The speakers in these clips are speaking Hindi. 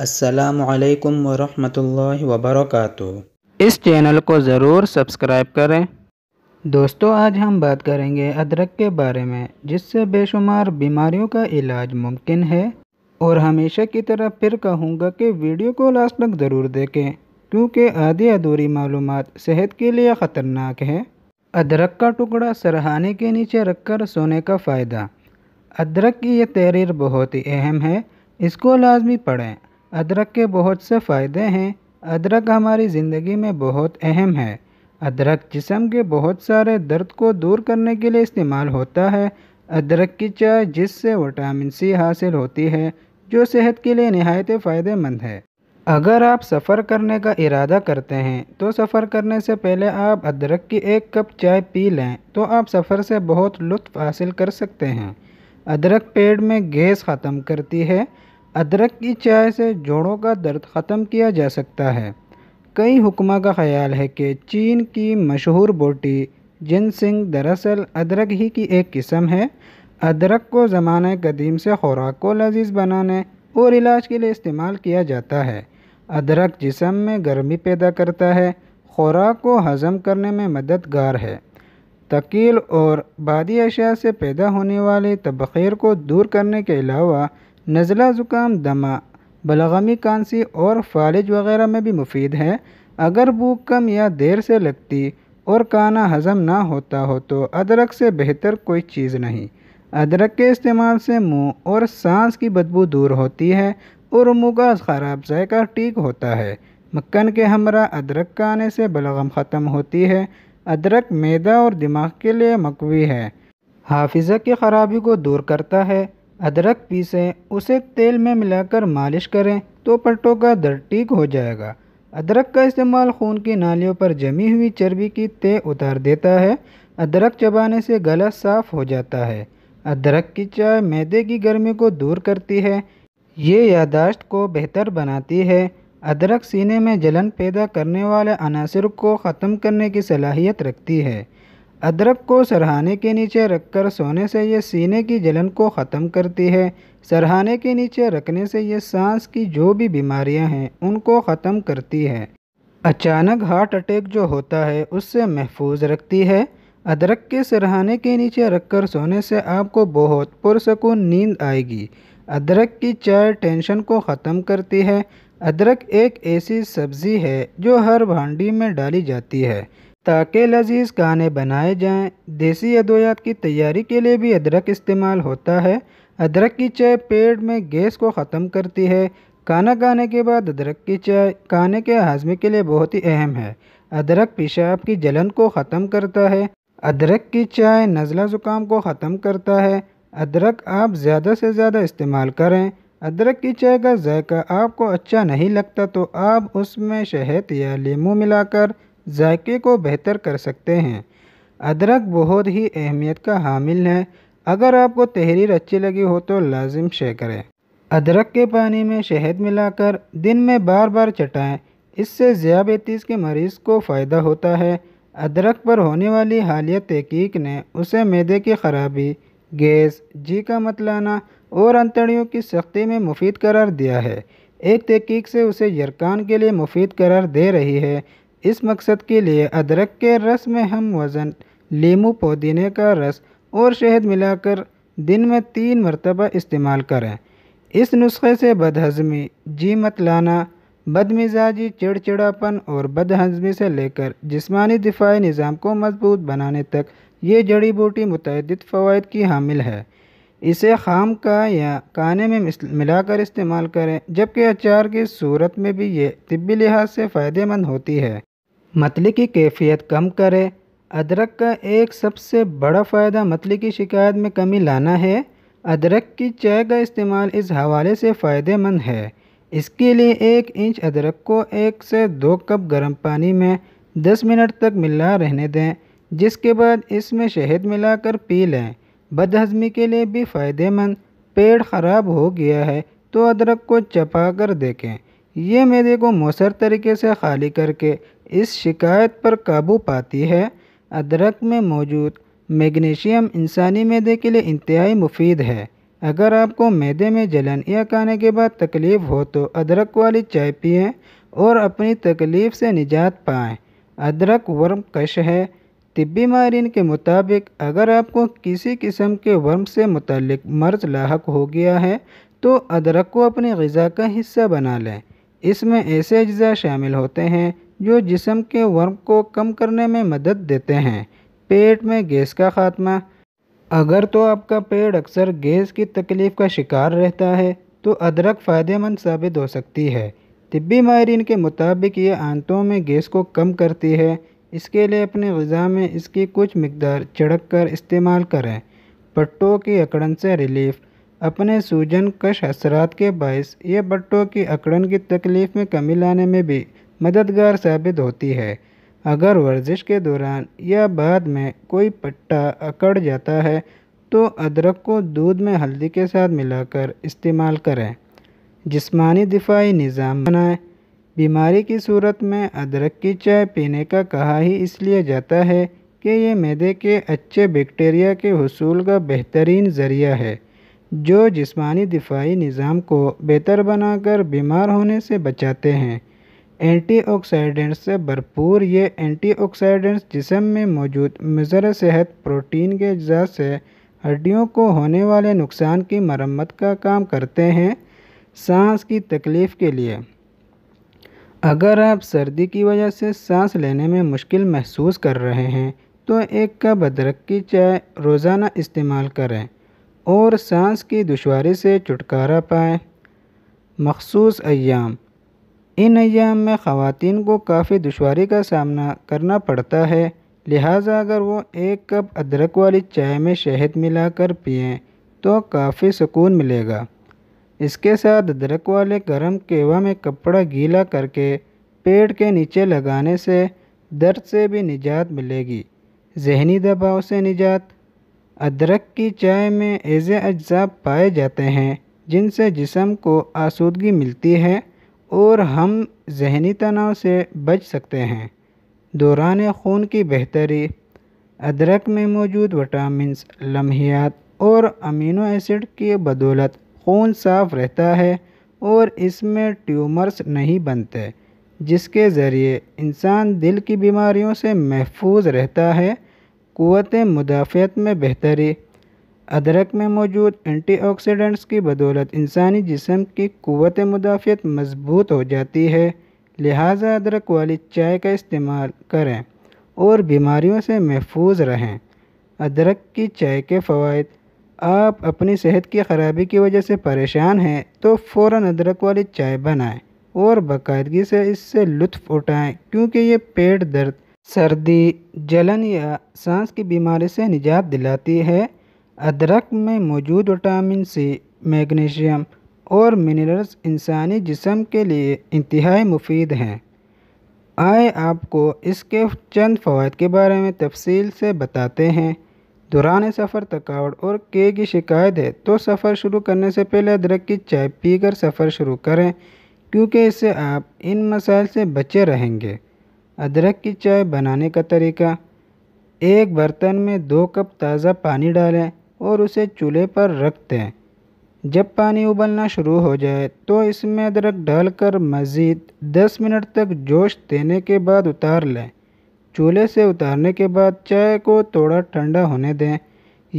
असलकम वरहमल वबरक इस चैनल को ज़रूर सब्सक्राइब करें दोस्तों आज हम बात करेंगे अदरक के बारे में जिससे बेशुमार बीमारियों का इलाज मुमकिन है और हमेशा की तरह फिर कहूँगा कि वीडियो को लास्ट तक ज़रूर देखें क्योंकि आधी अधूरी मालूम सेहत के लिए ख़तरनाक है अदरक का टुकड़ा सरहाने के नीचे रखकर सोने का फ़ायदा अदरक की यह तहरीर बहुत ही अहम है इसको लाजमी पढ़ें अदरक के बहुत से फ़ायदे हैं अदरक हमारी ज़िंदगी में बहुत अहम है अदरक जिसम के बहुत सारे दर्द को दूर करने के लिए इस्तेमाल होता है अदरक की चाय जिससे विटामिन सी हासिल होती है जो सेहत के लिए नहायत फ़ायदेमंद है अगर आप सफ़र करने का इरादा करते हैं तो सफ़र करने से पहले आप अदरक की एक कप चाय पी लें तो आप सफ़र से बहुत लुत्फ़ हासिल कर सकते हैं अदरक पेट में गैस ख़त्म करती है अदरक की चाय से जोड़ों का दर्द ख़त्म किया जा सकता है कई हुक्मा का ख्याल है कि चीन की मशहूर बोटी जिनसिंग दरअसल अदरक ही की एक किस्म है अदरक को ज़माने कदीम से खुराक को लजीज बनाने और इलाज के लिए इस्तेमाल किया जाता है अदरक जिसम में गर्मी पैदा करता है खुराक को हज़म करने में मददगार है तकील और बादी अशा से पैदा होने वाले तबखीर को दूर करने के अलावा नज़ला ज़ुकाम दमा बलगमी कांसी और फालिज वगैरह में भी मुफीद है अगर भूख कम या देर से लगती और काना हजम ना होता हो तो अदरक से बेहतर कोई चीज़ नहीं अदरक के इस्तेमाल से मुंह और सांस की बदबू दूर होती है और का ख़राब जायका ठीक होता है मक्खन के हमरा अदरक का आने से बलगम ख़त्म होती है अदरक मैदा और दिमाग के लिए मकवी है हाफिज़ा की ख़राबी को दूर करता है अदरक पीसें उसे तेल में मिलाकर मालिश करें तो पट्टों का दर्द ठीक हो जाएगा अदरक का इस्तेमाल खून की नालियों पर जमी हुई चर्बी की तय उतार देता है अदरक चबाने से गला साफ हो जाता है अदरक की चाय मैदे की गर्मी को दूर करती है ये यादाश्त को बेहतर बनाती है अदरक सीने में जलन पैदा करने वाले अनासर को ख़त्म करने की सलाहियत रखती है अदरक को सरहाने के नीचे रखकर सोने से यह सीने की जलन को ख़त्म करती है सरहाने के नीचे रखने से यह सांस की जो भी बीमारियां हैं उनको ख़त्म करती है अचानक हार्ट अटैक जो होता है उससे महफूज रखती है अदरक के सरहाने के नीचे रखकर सोने से आपको बहुत पुरसकून नींद आएगी अदरक की चाय टेंशन को ख़त्म करती है अदरक एक ऐसी सब्ज़ी है जो हर भांडी में डाली जाती है ताकि लजीज खाने बनाए जाएं देसी अद्वियात की तैयारी के लिए भी अदरक इस्तेमाल होता है अदरक की चाय पेट में गैस को ख़त्म करती है खाना खाने के बाद अदरक की चाय खाने के हाजमे के लिए बहुत ही अहम है अदरक पेशाब की जलन को ख़त्म करता है अदरक की चाय नज़ला ज़ुकाम को ख़त्म करता है अदरक आप ज़्यादा से ज़्यादा इस्तेमाल करें अदरक की चाय का जायका आपको अच्छा नहीं लगता तो आप उसमें शहद या लीमू मिलाकर जायके को बेहतर कर सकते हैं अदरक बहुत ही अहमियत का हामिल है अगर आपको तहरीर अच्छी लगी हो तो लाजिम शेय करें अदरक के पानी में शहद मिलाकर दिन में बार बार चटाएं इससे ज़ियाबीतीस के मरीज़ को फ़ायदा होता है अदरक पर होने वाली हालिया तहकीक ने उसे मैदे की खराबी गैस जी का मतलाना और अंतड़ियों की सख्ती में मुफीद करार दिया है एक तहकीक से उसे यरकान के लिए मुफीद करार दे रही है इस मकसद के लिए अदरक के रस में हम वज़न लीम पुदीने का रस और शहद मिलाकर दिन में तीन मरतबा इस्तेमाल करें इस नुस्खे से बदहज़मी जी मत लाना बदमिजाजी चिड़चिड़ापन और बदहज़मी से लेकर जिस्मानी दिफाई निज़ाम को मजबूत बनाने तक ये जड़ी बूटी मुतद फ़वाद की हामिल है इसे खाम का या काने में मिलाकर इस्तेमाल करें जबकि अचार की सूरत में भी ये तबी लिहाज से फ़ायदेमंद होती है मतली की कैफियत कम करें अदरक का एक सबसे बड़ा फ़ायदा मतली की शिकायत में कमी लाना है अदरक की चाय का इस्तेमाल इस हवाले से फ़ायदेमंद है इसके लिए एक इंच अदरक को एक से दो कप गर्म पानी में दस मिनट तक मिला रहने दें जिसके बाद इसमें शहद मिलाकर पी लें बदहजमी के लिए भी फ़ायदेमंद पेट ख़राब हो गया है तो अदरक को चपा कर देखें ये मेरे को मौसर तरीके से खाली करके इस शिकायत पर काबू पाती है अदरक में मौजूद मैग्नीशियम इंसानी मैदे के लिए इंतहाई मुफीद है अगर आपको मैदे में जलन या खाने के बाद तकलीफ़ हो तो अदरक वाली चाय पिएं और अपनी तकलीफ़ से निजात पाएँ अदरक वर्म कश है तिब्बी माहरीन के मुताबिक अगर आपको किसी किस्म के वर्म से मुतल मर्ज लाक हो गया है तो अदरक को अपनी गज़ा का हिस्सा बना लें इसमें ऐसे अज्जा शामिल होते हैं जो जिसम के वर्म को कम करने में मदद देते हैं पेट में गैस का खात्मा अगर तो आपका पेट अक्सर गैस की तकलीफ़ का शिकार रहता है तो अदरक फ़ायदेमंद साबित हो सकती है तिबी माहरीन के मुताबिक ये आंतों में गैस को कम करती है इसके लिए अपने गज़ा में इसकी कुछ मकदार चढ़क कर इस्तेमाल करें पट्टों की अकड़न से रिलीफ़ अपने सूजन कश असरात के बायस ये बट्टों की अकड़न की तकलीफ़ में कमी लाने में भी मददगार साबित होती है अगर वर्जिश के दौरान या बाद में कोई पट्टा अकड़ जाता है तो अदरक को दूध में हल्दी के साथ मिलाकर इस्तेमाल करें जिस्मानी दिफाई निज़ाम बनाएं बीमारी की सूरत में अदरक की चाय पीने का कहा ही इसलिए जाता है कि ये मैदे के अच्छे बैक्टीरिया के हसूल का बेहतरीन ज़रिया है जो जिस्मानी दिफाई निज़ाम को बेहतर बनाकर बीमार होने से बचाते हैं एंटीऑक्सीडेंट्स से भरपूर ये एंटीऑक्सीडेंट्स जिसम में मौजूद मज़र सेहत प्रोटीन के अज्जा से हड्डियों को होने वाले नुकसान की मरम्मत का काम करते हैं सांस की तकलीफ़ के लिए अगर आप सर्दी की वजह से सांस लेने में मुश्किल महसूस कर रहे हैं तो एक कप अदरक की चाय रोज़ाना इस्तेमाल करें और सांस की दुशारी से छुटकारा पाएँ मखसूस अयाम इन अयाम में ख़वान को काफ़ी दुशारी का सामना करना पड़ता है लिहाजा अगर वो एक कप अदरक वाली चाय में शहद मिलाकर पिएँ तो काफ़ी सुकून मिलेगा इसके साथ अदरक वाले गर्म केवा में कपड़ा गीला करके पेट के नीचे लगाने से दर्द से भी निजात मिलेगी जहनी दबाव से निजात अदरक की चाय में ऐसे अज्जा पाए जाते हैं जिनसे जिसम को आसूदगी मिलती है और हम जहनी तनाव से बच सकते हैं दौरान खून की बेहतरी अदरक में मौजूद विटामिनस लम्हियात और अमीनो एसिड की बदौलत खून साफ रहता है और इसमें ट्यूमर्स नहीं बनते जिसके ज़रिए इंसान दिल की बीमारियों से महफूज रहता है कुत मुदाफ़त में बेहतरी अदरक में मौजूद एंटीऑक्सीडेंट्स की बदौलत इंसानी जिसम की क़ुवत मुदाफ़त मज़बूत हो जाती है लिहाजा अदरक वाली चाय का इस्तेमाल करें और बीमारियों से महफूज रहें अदरक की चाय के फ़वाद आप अपनी सेहत की ख़राबी की वजह से परेशान हैं तो फ़ौर अदरक वाली चाय बनाएं और बाकायदगी से इससे लुत्फ़ उठाएं क्योंकि ये पेट दर्द सर्दी जलन या सांस की बीमारी से निजात दिलाती है अदरक में मौजूद विटामिन सी मैग्नीशियम और मिनरल्स इंसानी जिसम के लिए इंतहा मुफीद हैं आए आपको इसके चंद फ़वाद के बारे में तफसील से बताते हैं दौरान सफ़र थकावट और के की शिकायत है तो सफ़र शुरू करने से पहले अदरक की चाय पीकर सफ़र शुरू करें क्योंकि इससे आप इन मसाइल से बचे रहेंगे अदरक की चाय बनाने का तरीका एक बर्तन में दो कप ताज़ा पानी डालें और उसे चूल्हे पर रख दें जब पानी उबलना शुरू हो जाए तो इसमें अदरक डालकर मज़ीद 10 मिनट तक जोश देने के बाद उतार लें चूल्हे से उतारने के बाद चाय को थोड़ा ठंडा होने दें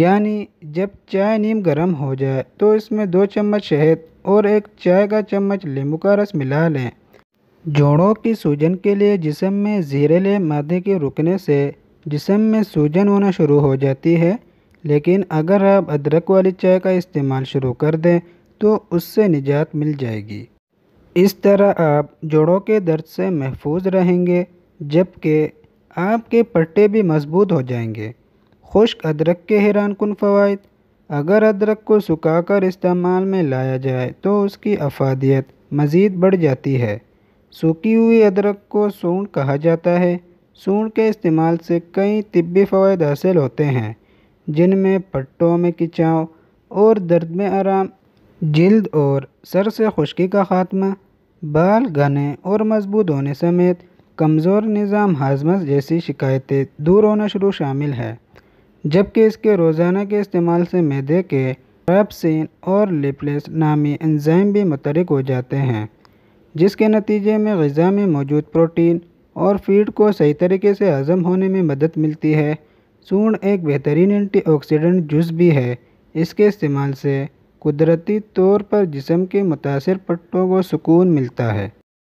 यानी जब चाय नीम गर्म हो जाए तो इसमें दो चम्मच शहद और एक चाय का चम्मच नींबू का रस मिला लें जोड़ों की सूजन के लिए जिसम में ज़ीरेले मादे के रुकने से जिसम में सूजन होना शुरू हो जाती है लेकिन अगर आप अदरक वाली चाय का इस्तेमाल शुरू कर दें तो उससे निजात मिल जाएगी इस तरह आप जोड़ों के दर्द से महफूज रहेंगे जबकि आपके पट्टे भी मजबूत हो जाएंगे खुश्क अदरक के हैरान कन फ़वाद अगर अदरक को सुखाकर इस्तेमाल में लाया जाए तो उसकी अफादियत मज़ीद बढ़ जाती है सूखी हुई अदरक को सूंड कहा जाता है सूंड के इस्तेमाल से कई तिब्बी फ़वाद हासिल होते हैं जिनमें पट्टों में खिंचाव और दर्द में आराम जल्द और सर से खुश्की का खात्मा बाल घने और मजबूत होने समेत कमज़ोर निज़ाम हाजमत जैसी शिकायतें दूर होना शुरू शामिल है जबकि इसके रोज़ाना के इस्तेमाल से मैदे के रेपसिन और लिपलेस नामी एंजाइम भी मुतरक हो जाते हैं जिसके नतीजे में गज़ा में मौजूद प्रोटीन और फीड को सही तरीके से हज़म होने में मदद मिलती है सूंड एक बेहतरीन एंटीऑक्सीडेंट जूस भी है इसके इस्तेमाल से कुदरती तौर पर जिसम के मुतासर पट्टों को सुकून मिलता है